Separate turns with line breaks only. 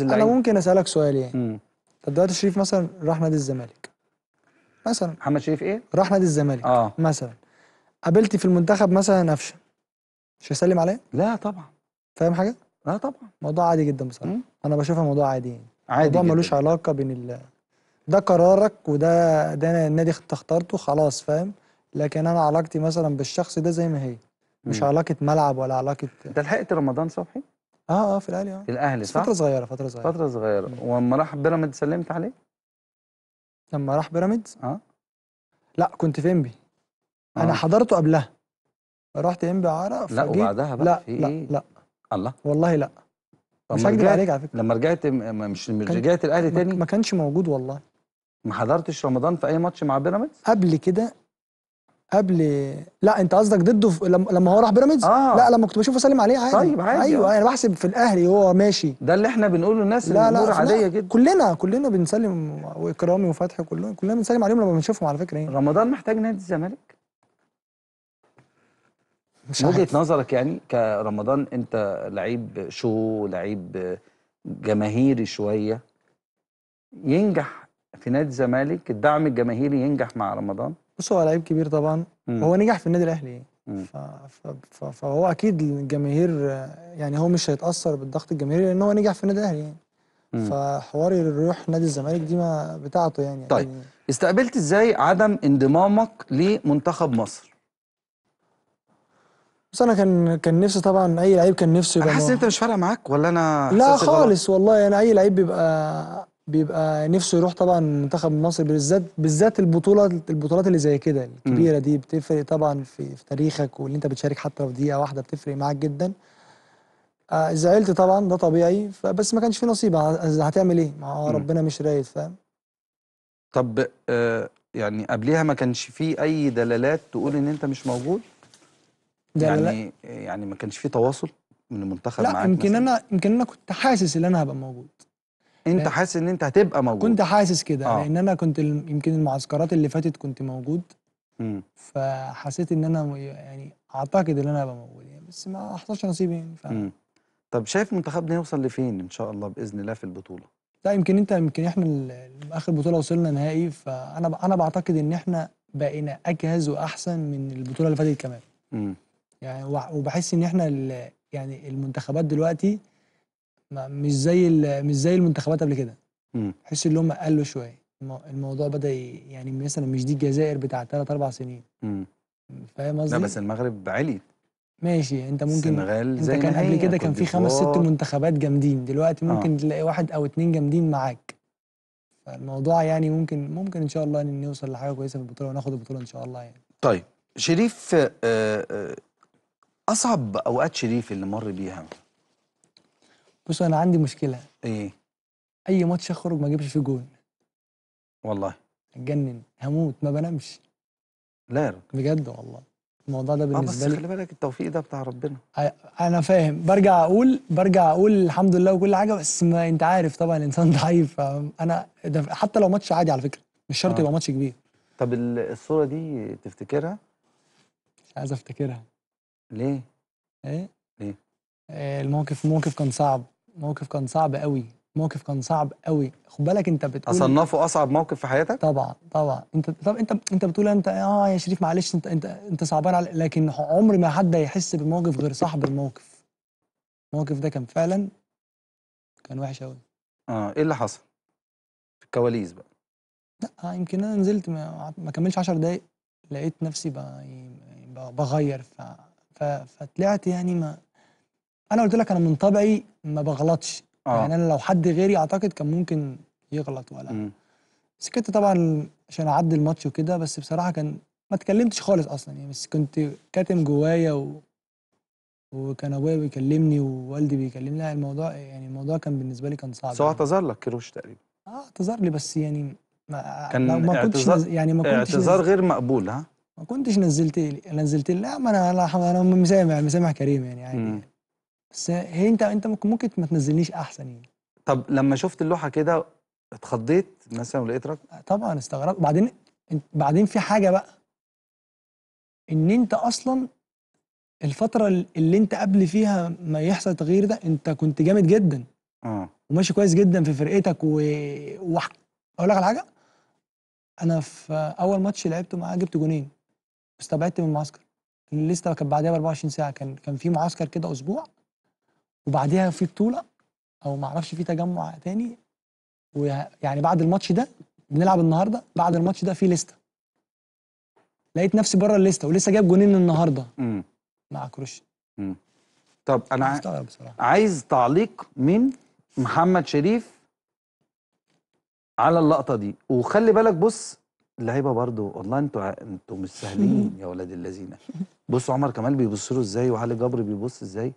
انا ممكن اسالك سؤال يعني طب دلوقتي شريف مثلا راح نادي الزمالك مثلا محمد شريف ايه؟ راح نادي الزمالك اه مثلا قابلت في المنتخب مثلا قفشه مش هيسلم عليا لا طبعا فاهم حاجه لا طبعا موضوع عادي جدا بصراحه انا بشوفها موضوع عادي يعني عادي موضوع ملوش علاقه بين ال... ده قرارك وده ده النادي انت اخترته خلاص فاهم لكن انا علاقتي مثلا بالشخص ده زي ما هي مش مم. علاقه ملعب ولا علاقه انت لحقت رمضان صبحي؟ اه اه في الاهلي اه في الاهلي صح فتره صغيره فتره صغيره
فتره صغيره ولما راح بيراميدز سلمت عليه
لما راح بيراميدز اه لا كنت في انبي آه. انا حضرته قبلها رحت انبي عارف لا وبعدها بقى لا في لا إيه؟ لا الله والله لا مش هكدب عليك على فكره لما
رجعت مش رجعت الاهلي تاني ما كانش موجود والله ما حضرتش رمضان في اي ماتش مع
بيراميدز قبل كده قبل لا انت قصدك ضده في... لما هو راح بيراميدز آه. لا لما كنت بشوفه سلم عليه عادي طيب عادي ايوه انا بحسب في الاهلي هو ماشي
ده اللي احنا بنقوله للناس لا بتقول عاديه لا.
جدا كلنا كلنا بنسلم واكرامي وفتحي كلنا كلنا بنسلم عليهم لما بنشوفهم على فكره يعني رمضان محتاج نادي الزمالك مش وجهه
نظرك يعني كرمضان انت لعيب شو لعيب جماهيري شويه ينجح في نادي الزمالك الدعم الجماهيري ينجح مع رمضان
بص هو لعيب كبير طبعا وهو نجح في النادي الاهلي فهو اكيد الجماهير يعني هو مش هيتاثر بالضغط الجماهيري لان هو نجح في النادي الاهلي يعني فحوار يروح نادي الزمالك دي ما بتاعته يعني طيب
يعني استقبلت ازاي عدم انضمامك لمنتخب مصر؟
بس انا كان كان نفسي طبعا اي لعيب كان نفسه يبقى انا حاسس انت
مش فارقه معاك ولا انا لا خالص
والله انا يعني اي لعيب بيبقى بيبقى نفسه يروح طبعا منتخب مصر بالذات بالذات البطوله البطولات اللي زي كده الكبيره دي بتفرق طبعا في, في تاريخك واللي انت بتشارك حتى في دقيقه واحده بتفرق معاك جدا آه، زعلت طبعا ده طبيعي بس ما كانش في نصيب هتعمل ايه؟ ما هو ربنا مش رايد فاهم
طب آه يعني قبليها ما كانش في اي دلالات تقول ان انت مش موجود؟ يعني يعني ما كانش في تواصل من المنتخب معاك لا يمكن
انا يمكن انا كنت حاسس ان انا هبقى موجود انت حاسس ان انت هتبقى موجود كنت حاسس كده آه. لان انا كنت يمكن المعسكرات اللي فاتت كنت موجود مم. فحسيت ان انا يعني اعتقد ان انا هبقى موجود يعني بس ما حصلش نصيب يعني ف...
طب شايف منتخبنا يوصل لفين ان شاء الله باذن الله
في البطوله لا يمكن انت يمكن احنا اخر بطوله وصلنا نهائي فانا انا بعتقد ان احنا بقينا اجهز واحسن من البطوله اللي فاتت كمان امم يعني وبحس ان احنا يعني المنتخبات دلوقتي مش زي مش زي المنتخبات قبل كده تحس ان هم قلوا شويه الموضوع بدا يعني مثلا مش دي الجزائر بتاع ثلاث اربع سنين فاهم قصدي؟ لا
بس المغرب علي
ماشي انت ممكن السنغال زي انت كان قبل كده كان في خمس ست منتخبات جامدين دلوقتي آه. ممكن آه. تلاقي واحد او اتنين جامدين معاك فالموضوع يعني ممكن ممكن ان شاء الله ان نوصل لحاجه كويسه في البطوله وناخد البطوله ان شاء الله يعني
طيب شريف آه، آه، أصعب أوقات شريف اللي مر بيها
بصوا انا عندي مشكله ايه اي ماتش اخرج ما اجيبش فيه جول والله اتجنن هموت ما بنامش لا يا رب بجد والله الموضوع ده آه، بالنسبه لي بس خلي
بالك التوفيق ده بتاع
ربنا انا فاهم برجع اقول برجع اقول الحمد لله وكل حاجه بس ما انت عارف طبعا الانسان ضعيف انا حتى لو ماتش عادي على فكره مش شرط آه. يبقى ماتش كبير
طب الصوره دي تفتكرها
مش عايز افتكرها ليه ايه ليه آه، الموقف الموقف كان صعب موقف كان صعب قوي موقف كان صعب قوي خد بالك انت بتقول اصنفه
اصعب موقف في حياتك طبعا
طبعا انت طب انت انت بتقول انت اه يا شريف معلش انت انت انت صعبان على لكن عمر ما حد هيحس بموقف غير صاحب الموقف الموقف ده كان فعلا كان وحش قوي
اه ايه اللي حصل في الكواليس بقى
لا آه، يمكن انا نزلت ما, ما كملش 10 دقايق لقيت نفسي بغير ف... ف... فطلعت يعني ما انا قلت لك انا من طبعي ما بغلطش آه. يعني انا لو حد غيري اعتقد كان ممكن يغلط ولا سكت طبعا عشان اعدي الماتش وكده بس بصراحه كان ما اتكلمتش خالص اصلا يعني بس كنت كاتم جوايا و... وكان ابويا بيكلمني ووالدي بيكلمني لا الموضوع يعني الموضوع كان بالنسبه لي كان صعب سواء
يعني. اعتذر لك كروش تقريبا
اه اعتذر لي بس يعني ما كان ما كنتش نز... يعني ما كنتش اعتذار نز...
غير مقبول ها
ما كنتش نزلت لي نزلت لي لا ما انا انا مسامح مسامح كريم يعني عادي يعني. بس هي انت انت ممكن ما تنزلنيش احسن يعني
طب لما شفت اللوحه كده اتخضيت مثلا ولقيت رقم أه،
طبعا استغربت وبعدين بعدين في حاجه بقى ان انت اصلا الفتره اللي انت قبل فيها ما يحصل تغيير ده انت كنت جامد جدا اه وماشي كويس جدا في فرقتك و... وح... اقول لك على حاجه انا في اول ماتش لعبته معاه جبت جونين استبعدت من المعسكر لسه كان بعدها ب 24 ساعه كان كان في معسكر كده اسبوع وبعديها في بطوله او ما اعرفش في تجمع تاني ويعني بعد الماتش ده بنلعب النهارده بعد الماتش ده في لسته لقيت نفسي بره الليسته ولسه جايب جونين النهارده مع كروش
طب انا عايز تعليق من محمد شريف على اللقطه دي وخلي بالك بص اللعيبه برضو والله انتوا انتوا مش سهلين يا ولاد اللذينه بصوا عمر كمال بيبص له ازاي وعلي جبر بيبص ازاي